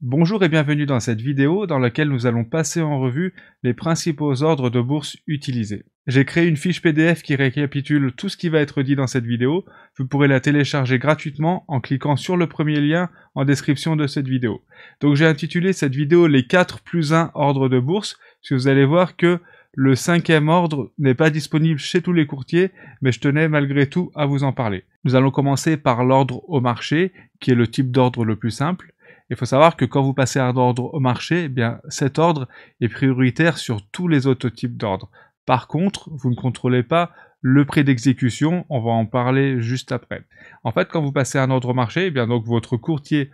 Bonjour et bienvenue dans cette vidéo dans laquelle nous allons passer en revue les principaux ordres de bourse utilisés. J'ai créé une fiche PDF qui récapitule tout ce qui va être dit dans cette vidéo. Vous pourrez la télécharger gratuitement en cliquant sur le premier lien en description de cette vidéo. Donc j'ai intitulé cette vidéo les 4 plus 1 ordres de bourse, puisque vous allez voir que le cinquième ordre n'est pas disponible chez tous les courtiers, mais je tenais malgré tout à vous en parler. Nous allons commencer par l'ordre au marché, qui est le type d'ordre le plus simple. Il faut savoir que quand vous passez un ordre au marché, eh bien cet ordre est prioritaire sur tous les autres types d'ordres. Par contre, vous ne contrôlez pas le prix d'exécution, on va en parler juste après. En fait, quand vous passez un ordre au marché, eh bien donc votre courtier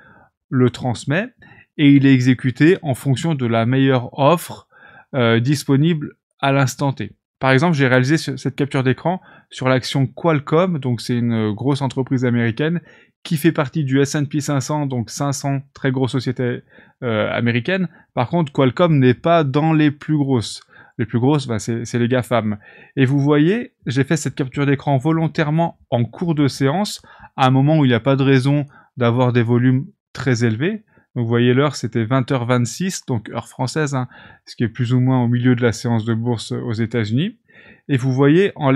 le transmet et il est exécuté en fonction de la meilleure offre euh, disponible à l'instant T. Par exemple, j'ai réalisé cette capture d'écran sur l'action Qualcomm, donc c'est une euh, grosse entreprise américaine qui fait partie du S&P 500, donc 500 très grosses sociétés euh, américaines. Par contre, Qualcomm n'est pas dans les plus grosses. Les plus grosses, bah, c'est les GAFAM. Et vous voyez, j'ai fait cette capture d'écran volontairement en cours de séance, à un moment où il n'y a pas de raison d'avoir des volumes très élevés vous voyez l'heure, c'était 20h26, donc heure française, hein, ce qui est plus ou moins au milieu de la séance de bourse euh, aux États-Unis. Et vous voyez, en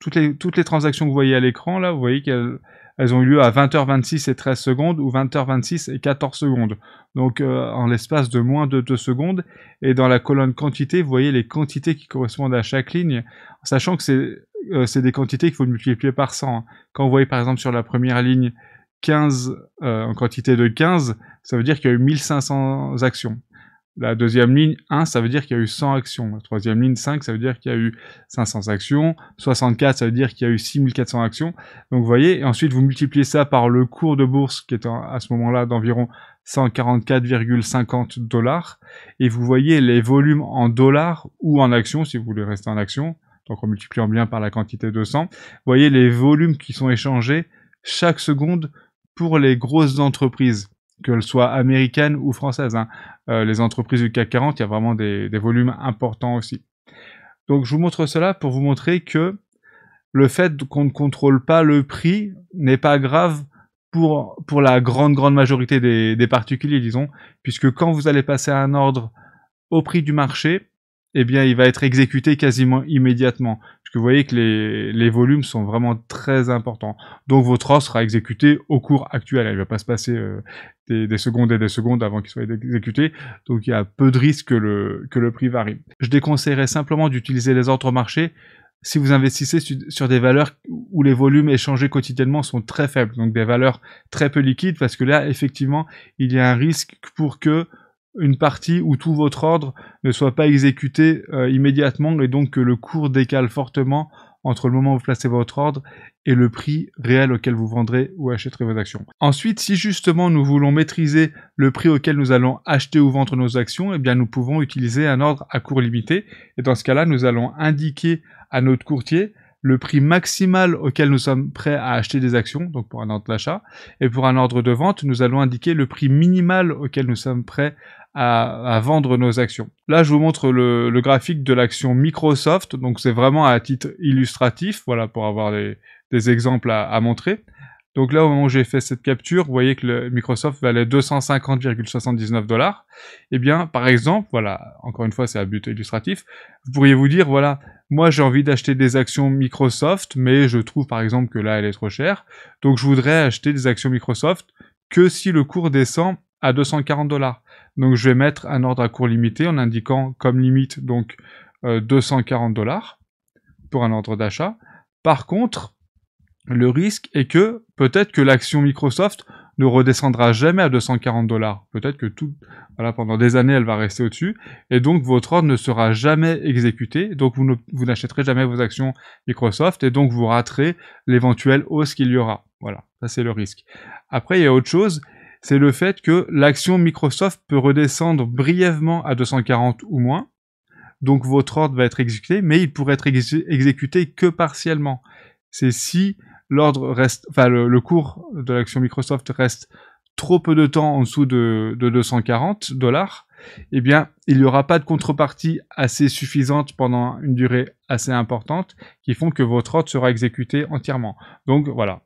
toutes, les, toutes les transactions que vous voyez à l'écran, là, vous voyez qu'elles elles ont eu lieu à 20h26 et 13 secondes ou 20h26 et 14 secondes. Donc euh, en l'espace de moins de 2 secondes. Et dans la colonne quantité, vous voyez les quantités qui correspondent à chaque ligne, sachant que c'est euh, des quantités qu'il faut multiplier par 100. Hein. Quand vous voyez par exemple sur la première ligne 15 en quantité de 15, ça veut dire qu'il y a eu 1500 actions. La deuxième ligne 1, ça veut dire qu'il y a eu 100 actions. La troisième ligne 5, ça veut dire qu'il y a eu 500 actions. 64, ça veut dire qu'il y a eu 6400 actions. Donc vous voyez, et ensuite vous multipliez ça par le cours de bourse qui est à ce moment-là d'environ 144,50 dollars. Et vous voyez les volumes en dollars ou en actions, si vous voulez rester en actions, donc en multipliant bien par la quantité de 100. Vous voyez les volumes qui sont échangés chaque seconde pour les grosses entreprises qu'elles soient américaines ou françaises. Hein. Euh, les entreprises du CAC 40, il y a vraiment des, volumes importants aussi. Donc je vous montre cela pour vous montrer que le fait qu'on ne contrôle pas le prix n'est pas grave pour, pour la grande, grande majorité des, des, particuliers, disons, puisque quand vous allez passer un ordre au prix du marché, eh bien, il va être exécuté quasiment immédiatement vous voyez que les, volumes sont vraiment très importants. Donc votre ordre sera exécuté au cours actuel. Elle ne va pas se passer euh, des, secondes et des secondes avant qu'il soit exécuté. Donc il y a peu de risque que le, que le prix varie. Je déconseillerais simplement d'utiliser les ordres au marché si vous investissez sur des valeurs où les volumes échangés quotidiennement sont très faibles, donc des valeurs très peu liquides, parce que là, effectivement, il y a un risque pour que une partie où tout votre ordre ne soit pas exécuté euh, immédiatement et donc que le cours décale fortement entre le moment où vous placez votre ordre et le prix réel auquel vous vendrez ou achèterez vos actions. Ensuite, si justement nous voulons maîtriser le prix auquel nous allons acheter ou vendre nos actions, eh bien nous pouvons utiliser un ordre à cours limité et dans ce cas-là, nous allons indiquer à notre courtier le prix maximal auquel nous sommes prêts à acheter des actions, donc pour un ordre d'achat, et pour un ordre de vente, nous allons indiquer le prix minimal auquel nous sommes prêts à, vendre nos actions. Là, je vous montre le, graphique de l'action Microsoft, donc c'est vraiment à titre illustratif, voilà, pour avoir des exemples à, montrer. Donc là, au moment où j'ai fait cette capture, vous voyez que le Microsoft valait 250,79 dollars. Eh bien, par exemple, voilà, encore une fois, c'est à but illustratif, vous pourriez vous dire, voilà, moi j'ai envie d'acheter des actions Microsoft, mais je trouve par exemple que là, elle est trop chère. Donc je voudrais acheter des actions Microsoft que si le cours descend à 240 dollars. Donc je vais mettre un ordre à cours limité en indiquant comme limite donc 240 euh, dollars pour un ordre d'achat. Par contre, le risque est que peut-être que l'action Microsoft ne redescendra jamais à 240 dollars. Peut-être que tout, voilà, pendant des années, elle va rester au-dessus. Et donc, votre ordre ne sera jamais exécuté. Donc, vous n'achèterez jamais vos actions Microsoft. Et donc, vous raterez l'éventuelle hausse qu'il y aura. Voilà. Ça, c'est le risque. Après, il y a autre chose c'est le fait que l'action Microsoft peut redescendre brièvement à 240 ou moins. Donc votre ordre va être exécuté, mais il pourrait être exécuté que partiellement. C'est si l'ordre reste, enfin le, cours de l'action Microsoft reste trop peu de temps en dessous de, de 240 dollars, eh bien il n'y aura pas de contrepartie assez suffisante pendant une durée assez importante qui font que votre ordre sera exécuté entièrement. Donc voilà,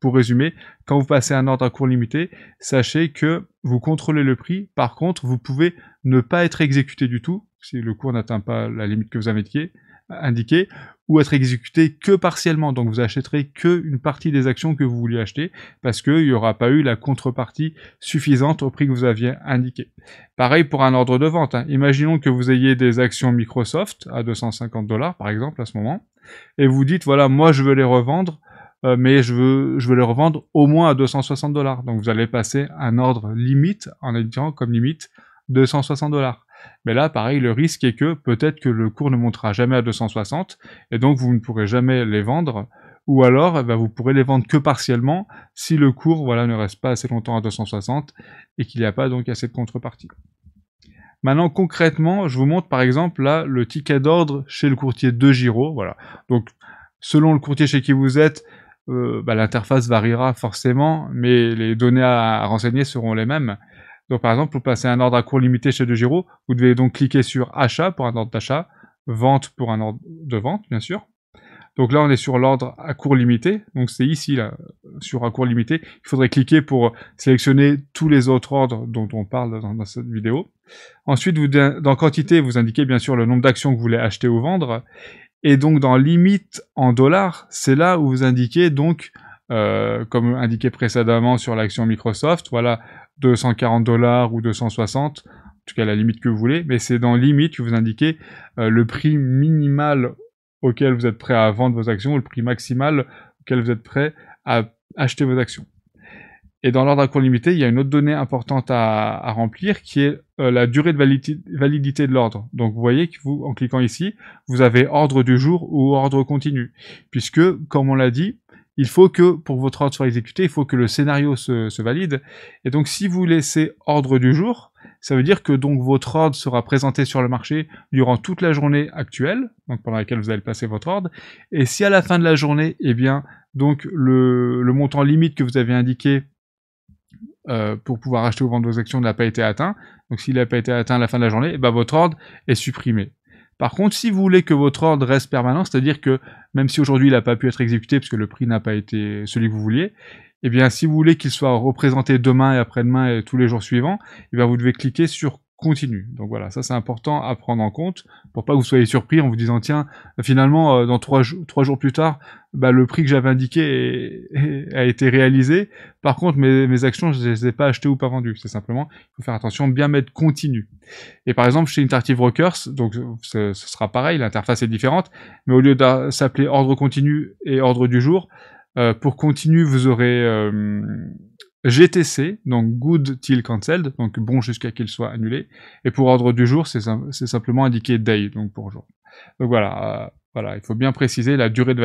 pour résumer, quand vous passez un ordre à cours limité, sachez que vous contrôlez le prix. Par contre, vous pouvez ne pas être exécuté du tout, si le cours n'atteint pas la limite que vous avez indiquée, ou être exécuté que partiellement. Donc vous achèterez qu'une partie des actions que vous vouliez acheter, parce qu'il n'y aura pas eu la contrepartie suffisante au prix que vous aviez indiqué. Pareil pour un ordre de vente. Hein. Imaginons que vous ayez des actions Microsoft à 250 dollars, par exemple, à ce moment, et vous dites, voilà, moi je veux les revendre euh, mais je veux, je revendre au moins à 260 dollars. Donc vous allez passer un ordre limite en étant comme limite 260 dollars. Mais là, pareil, le risque est que peut-être que le cours ne montera jamais à 260 et donc vous ne pourrez jamais les vendre. Ou alors, eh ben, vous pourrez les vendre que partiellement si le cours ne reste pas assez longtemps à 260 et qu'il n'y a pas donc assez de contrepartie. Maintenant, concrètement, je vous montre par exemple là le ticket d'ordre chez le courtier de Giro. Donc, selon le courtier chez qui vous êtes, euh, bah, l'interface variera forcément, mais les données à, renseigner seront les mêmes. Donc par exemple, pour passer un ordre à cours limité chez DeGiro, vous devez donc cliquer sur achat pour un ordre d'achat, vente pour un ordre de vente, bien sûr. Donc là, on est sur l'ordre à cours limité. Donc c'est ici, là, sur à cours limité. Il faudrait cliquer pour sélectionner tous les autres ordres dont on parle dans, cette vidéo. Ensuite, dans quantité, vous indiquez bien sûr le nombre d'actions que vous voulez acheter ou vendre. Et donc dans limite en dollars, c'est là où vous indiquez donc, euh, comme indiqué précédemment sur l'action Microsoft, voilà 240 dollars ou 260, en tout cas la limite que vous voulez, mais c'est dans limite que vous indiquez euh, le prix minimal auquel vous êtes prêt à vendre vos actions ou le prix maximal auquel vous êtes prêt à acheter vos actions. Et dans l'ordre à cours limité, il y a une autre donnée importante à, remplir qui est euh, la durée de validité, de l'ordre. Donc vous voyez que vous, en cliquant ici, vous avez ordre du jour ou ordre continu. Puisque, comme on l'a dit, il faut que pour que votre ordre soit exécuté, il faut que le scénario se, valide. Et donc si vous laissez ordre du jour, ça veut dire que donc votre ordre sera présenté sur le marché durant toute la journée actuelle, donc pendant laquelle vous allez passer votre ordre. Et si à la fin de la journée, eh bien, donc le montant limite que vous avez indiqué euh, pour pouvoir acheter ou vendre vos actions n'a pas été atteint. Donc s'il n'a pas été atteint à la fin de la journée, eh ben, votre ordre est supprimé. Par contre, si vous voulez que votre ordre reste permanent, c'est-à-dire que même si aujourd'hui il n'a pas pu être exécuté parce que le prix n'a pas été celui que vous vouliez, eh bien si vous voulez qu'il soit représenté demain et après-demain et tous les jours suivants, eh vous devez cliquer sur continue. Donc voilà, ça c'est important à prendre en compte pour pas que vous soyez surpris en vous disant tiens, finalement euh, dans trois, jours, jours plus tard, bah, le prix que j'avais indiqué a été réalisé. Par contre, mes, actions, je ne les ai pas achetées ou pas vendues. C'est simplement, il faut faire attention, bien mettre continue. Et par exemple, chez Interactive Brokers, donc ce, sera pareil, l'interface est différente, mais au lieu de s'appeler ordre continu et ordre du jour, euh, pour continu, vous aurez euh, GTC, donc Good Till Cancelled, donc bon jusqu'à qu'il soit annulé. Et pour ordre du jour, c'est simplement indiqué Day, donc pour jour. Donc voilà, euh, voilà, il faut bien préciser la durée de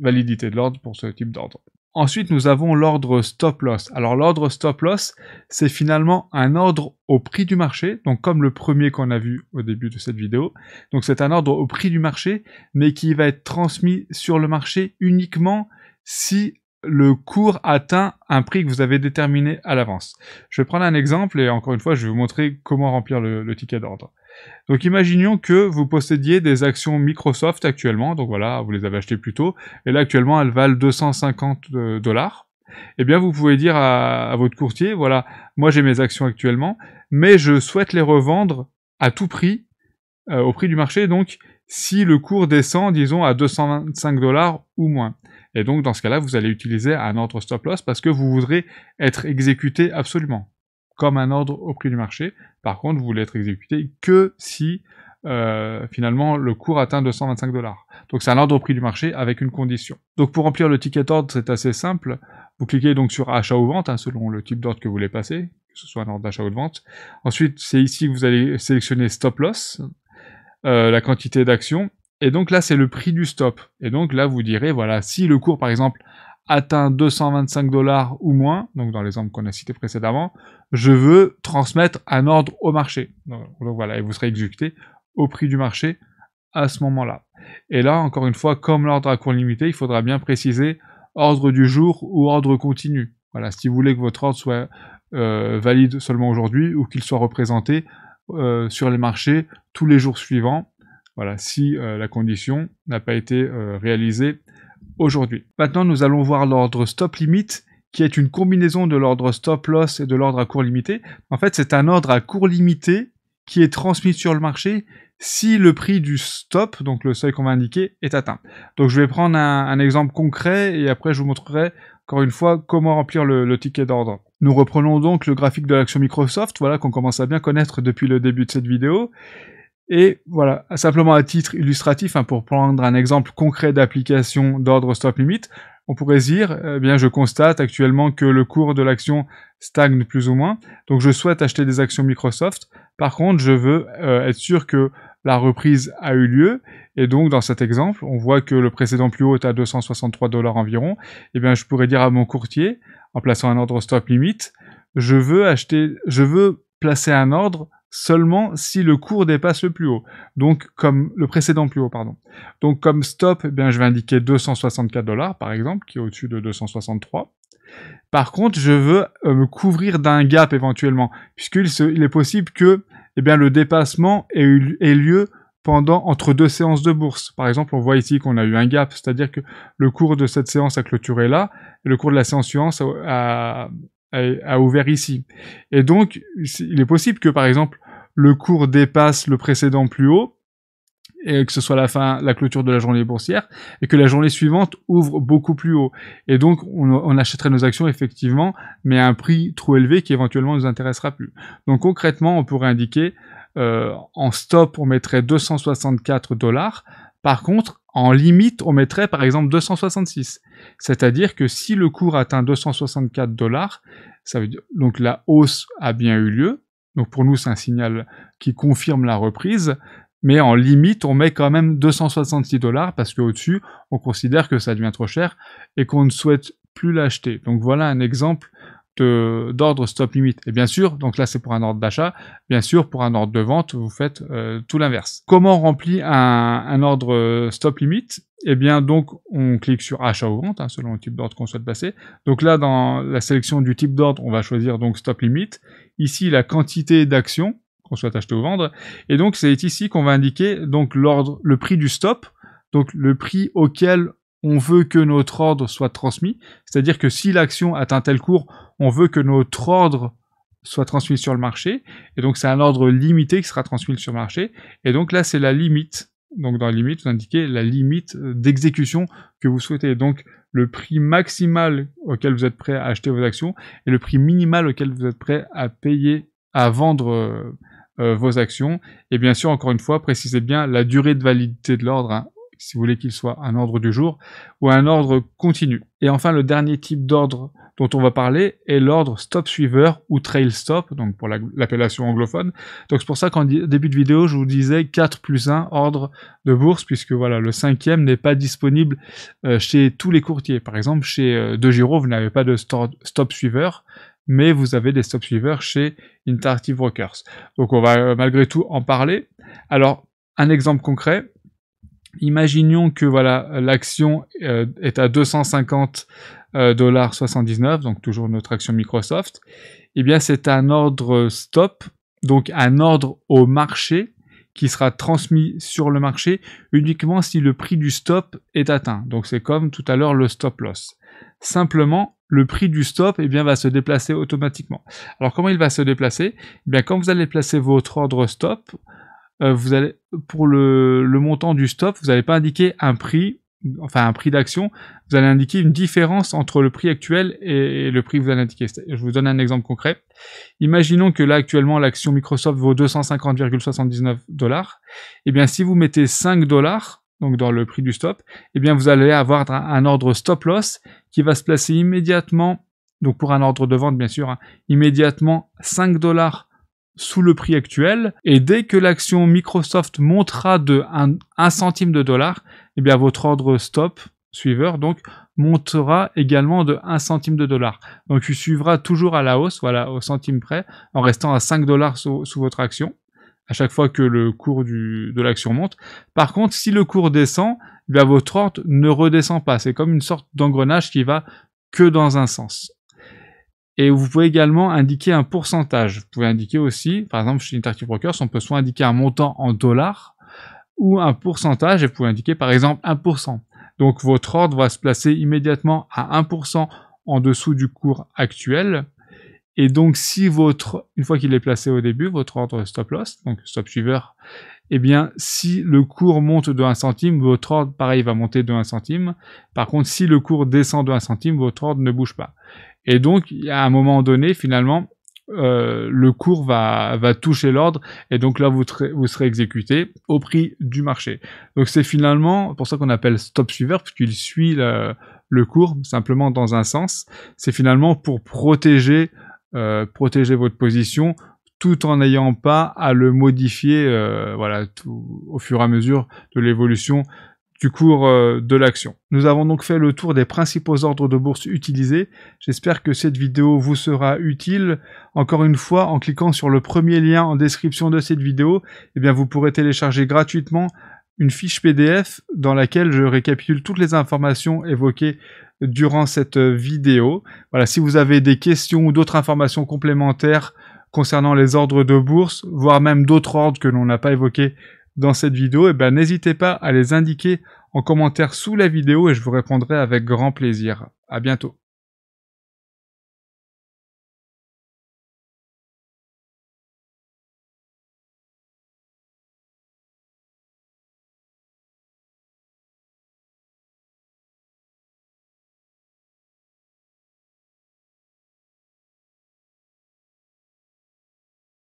validité de l'ordre pour ce type d'ordre. Ensuite, nous avons l'ordre stop loss. Alors l'ordre stop loss, c'est finalement un ordre au prix du marché, donc comme le premier qu'on a vu au début de cette vidéo. Donc c'est un ordre au prix du marché, mais qui va être transmis sur le marché uniquement si le cours atteint un prix que vous avez déterminé à l'avance. Je vais prendre un exemple et encore une fois, je vais vous montrer comment remplir le, ticket d'ordre. Donc imaginons que vous possédiez des actions Microsoft actuellement, donc voilà, vous les avez achetées plus tôt, et là actuellement elles valent 250 euh, dollars. Eh bien vous pouvez dire à, votre courtier, voilà, moi j'ai mes actions actuellement, mais je souhaite les revendre à tout prix, euh, au prix du marché, donc si le cours descend, disons, à 225 dollars ou moins. Et donc, dans ce cas-là, vous allez utiliser un ordre stop loss parce que vous voudrez être exécuté absolument, comme un ordre au prix du marché. Par contre, vous voulez être exécuté que si euh, finalement le cours atteint 225 dollars. Donc c'est un ordre au prix du marché avec une condition. Donc pour remplir le ticket ordre, c'est assez simple. Vous cliquez donc sur achat ou vente hein, selon le type d'ordre que vous voulez passer, que ce soit un ordre d'achat ou de vente. Ensuite, c'est ici que vous allez sélectionner stop loss. Euh, la quantité d'actions. Et donc là, c'est le prix du stop. Et donc là, vous direz, voilà, si le cours, par exemple, atteint 225 dollars ou moins, donc dans l'exemple qu'on a cité précédemment, je veux transmettre un ordre au marché. Donc, voilà, et vous serez exécuté au prix du marché à ce moment-là. Et là, encore une fois, comme l'ordre à cours limité, il faudra bien préciser ordre du jour ou ordre continu. Voilà, si vous voulez que votre ordre soit euh, valide seulement aujourd'hui ou qu'il soit représenté euh, sur les marchés tous les jours suivants, voilà, si euh, la condition n'a pas été euh, réalisée aujourd'hui. Maintenant, nous allons voir l'ordre stop limit, qui est une combinaison de l'ordre stop loss et de l'ordre à court limité. En fait, c'est un ordre à court limité qui est transmis sur le marché si le prix du stop, donc le seuil qu'on va indiquer, est atteint. Donc je vais prendre un, exemple concret et après je vous montrerai encore une fois comment remplir le ticket d'ordre. Nous reprenons donc le graphique de l'action Microsoft, voilà, qu'on commence à bien connaître depuis le début de cette vidéo. Et voilà, simplement à titre illustratif, hein, pour prendre un exemple concret d'application d'ordre stop limit, on pourrait dire, eh bien, je constate actuellement que le cours de l'action stagne plus ou moins. Donc, je souhaite acheter des actions Microsoft. Par contre, je veux euh, être sûr que la reprise a eu lieu. Et donc, dans cet exemple, on voit que le précédent plus haut est à 263 dollars environ. Eh bien, je pourrais dire à mon courtier, en plaçant un ordre stop limite, je veux acheter, je veux placer un ordre seulement si le cours dépasse le plus haut. Donc, comme le précédent plus haut, pardon. Donc, comme stop, eh bien, je vais indiquer 264 dollars, par exemple, qui est au-dessus de 263. Par contre, je veux euh, me couvrir d'un gap éventuellement, puisqu'il il est possible que eh bien, le dépassement ait, eu, lieu pendant entre deux séances de bourse. Par exemple, on voit ici qu'on a eu un gap, c'est-à-dire que le cours de cette séance a clôturé là, et le cours de la séance suivante a, ouvert ici. Et donc, il est possible que, par exemple, le cours dépasse le précédent plus haut, et que ce soit la fin, la clôture de la journée boursière, et que la journée suivante ouvre beaucoup plus haut. Et donc, on, achèterait nos actions effectivement, mais à un prix trop élevé qui éventuellement ne nous intéressera plus. Donc concrètement, on pourrait indiquer euh, en stop, on mettrait 264 dollars. Par contre, en limite, on mettrait par exemple 266. C'est-à-dire que si le cours atteint 264 dollars, ça veut dire donc la hausse a bien eu lieu. Donc pour nous, c'est un signal qui confirme la reprise mais en limite, on met quand même 266 dollars parce qu'au-dessus, on considère que ça devient trop cher et qu'on ne souhaite plus l'acheter. Donc voilà un exemple d'ordre stop Limit. Et bien sûr, donc là c'est pour un ordre d'achat, bien sûr pour un ordre de vente, vous faites euh, tout l'inverse. Comment remplir remplit un, ordre stop Limit Eh bien donc on clique sur achat ou vente, hein, selon le type d'ordre qu'on souhaite passer. Donc là dans la sélection du type d'ordre, on va choisir donc stop Limit. Ici la quantité d'actions, soit acheter ou vendre. Et donc, c'est ici qu'on va indiquer donc l'ordre, le prix du stop, donc le prix auquel on veut que notre ordre soit transmis. C'est-à-dire que si l'action atteint tel cours, on veut que notre ordre soit transmis sur le marché. Et donc, c'est un ordre limité qui sera transmis sur le marché. Et donc là, c'est la limite. Donc, dans la limite, vous indiquez la limite d'exécution que vous souhaitez. Donc, le prix maximal auquel vous êtes prêt à acheter vos actions et le prix minimal auquel vous êtes prêt à payer, à vendre euh, euh, vos actions. Et bien sûr, encore une fois, précisez bien la durée de validité de l'ordre, hein, si vous voulez qu'il soit un ordre du jour ou un ordre continu. Et enfin, le dernier type d'ordre dont on va parler est l'ordre stop suiveur ou trail stop, donc pour l'appellation anglophone. Donc c'est pour ça qu'en début de vidéo, je vous disais 4 plus 1 ordre de bourse, puisque voilà, le cinquième n'est pas disponible euh, chez tous les courtiers. Par exemple, chez euh, De Giro, vous n'avez pas de stop suiveur, mais vous avez des stop suiveurs chez Interactive Brokers. Donc on va euh, malgré tout en parler. Alors, un exemple concret. Imaginons que voilà l'action euh, est à 250 euh, dollars 79, donc toujours notre action Microsoft. Et eh bien, c'est un ordre stop, donc un ordre au marché qui sera transmis sur le marché uniquement si le prix du stop est atteint. Donc c'est comme tout à l'heure le stop loss. Simplement, le prix du stop eh bien, va se déplacer automatiquement. Alors comment il va se déplacer eh bien, Quand vous allez placer votre ordre stop, euh, vous allez, pour le, montant du stop, vous n'allez pas indiquer un prix, enfin un prix d'action, vous allez indiquer une différence entre le prix actuel et, le prix que vous allez indiquer. Je vous donne un exemple concret. Imaginons que là actuellement l'action Microsoft vaut 250,79 dollars. Eh bien si vous mettez 5 dollars, donc dans le prix du stop, eh bien vous allez avoir un ordre stop loss qui va se placer immédiatement, donc pour un ordre de vente bien sûr, hein, immédiatement 5 dollars sous le prix actuel. Et dès que l'action Microsoft montera de 1, centime de dollar, eh bien votre ordre stop suiveur donc montera également de 1 centime de dollar. Donc il suivra toujours à la hausse, voilà, au centime près, en restant à 5 dollars sous votre action à chaque fois que le cours de l'action monte. Par contre, si le cours descend, eh votre ordre ne redescend pas. C'est comme une sorte d'engrenage qui va que dans un sens. Et vous pouvez également indiquer un pourcentage. Vous pouvez indiquer aussi, par exemple chez Interactive Brokers, on peut soit indiquer un montant en dollars ou un pourcentage, et vous pouvez indiquer par exemple 1%. Donc votre ordre va se placer immédiatement à 1% en dessous du cours actuel, et donc, si votre, une fois qu'il est placé au début, votre ordre stop loss, donc stop suiveur, eh bien, si le cours monte de 1 centime, votre ordre, pareil, va monter de 1 centime. Par contre, si le cours descend de 1 centime, votre ordre ne bouge pas. Et donc, à un moment donné, finalement, euh, le cours va, va toucher l'ordre et donc là vous, vous serez exécuté au prix du marché. Donc c'est finalement pour ça qu'on appelle stop suiveur puisqu'il suit le, le cours simplement dans un sens. C'est finalement pour protéger euh, protéger votre position tout en n'ayant pas à le modifier euh, voilà, tout, au fur et à mesure de l'évolution du cours euh, de l'action. Nous avons donc fait le tour des principaux ordres de bourse utilisés. J'espère que cette vidéo vous sera utile. Encore une fois, en cliquant sur le premier lien en description de cette vidéo, eh bien, vous pourrez télécharger gratuitement une fiche PDF dans laquelle je récapitule toutes les informations évoquées durant cette euh, vidéo. Voilà, si vous avez des questions ou d'autres informations complémentaires concernant les ordres de bourse, voire même d'autres ordres que l'on n'a pas évoqués dans cette vidéo, eh ben, n'hésitez pas à les indiquer en commentaire sous la vidéo et je vous répondrai avec grand plaisir. À bientôt.